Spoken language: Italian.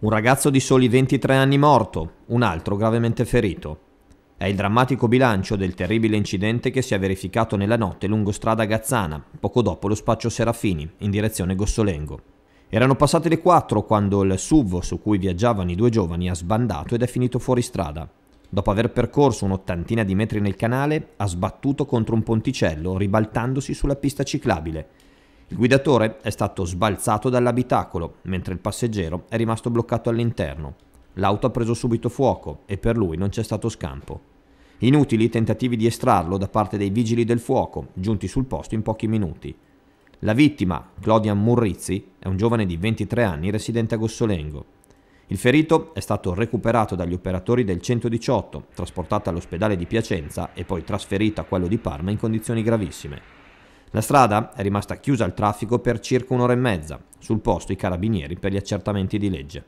Un ragazzo di soli 23 anni morto, un altro gravemente ferito. È il drammatico bilancio del terribile incidente che si è verificato nella notte lungo strada Gazzana, poco dopo lo spaccio Serafini, in direzione Gossolengo. Erano passate le 4 quando il SUV su cui viaggiavano i due giovani ha sbandato ed è finito fuori strada. Dopo aver percorso un'ottantina di metri nel canale, ha sbattuto contro un ponticello, ribaltandosi sulla pista ciclabile, il guidatore è stato sbalzato dall'abitacolo, mentre il passeggero è rimasto bloccato all'interno. L'auto ha preso subito fuoco e per lui non c'è stato scampo. Inutili tentativi di estrarlo da parte dei vigili del fuoco, giunti sul posto in pochi minuti. La vittima, Claudian Murrizzi, è un giovane di 23 anni residente a Gossolengo. Il ferito è stato recuperato dagli operatori del 118, trasportato all'ospedale di Piacenza e poi trasferito a quello di Parma in condizioni gravissime. La strada è rimasta chiusa al traffico per circa un'ora e mezza, sul posto i carabinieri per gli accertamenti di legge.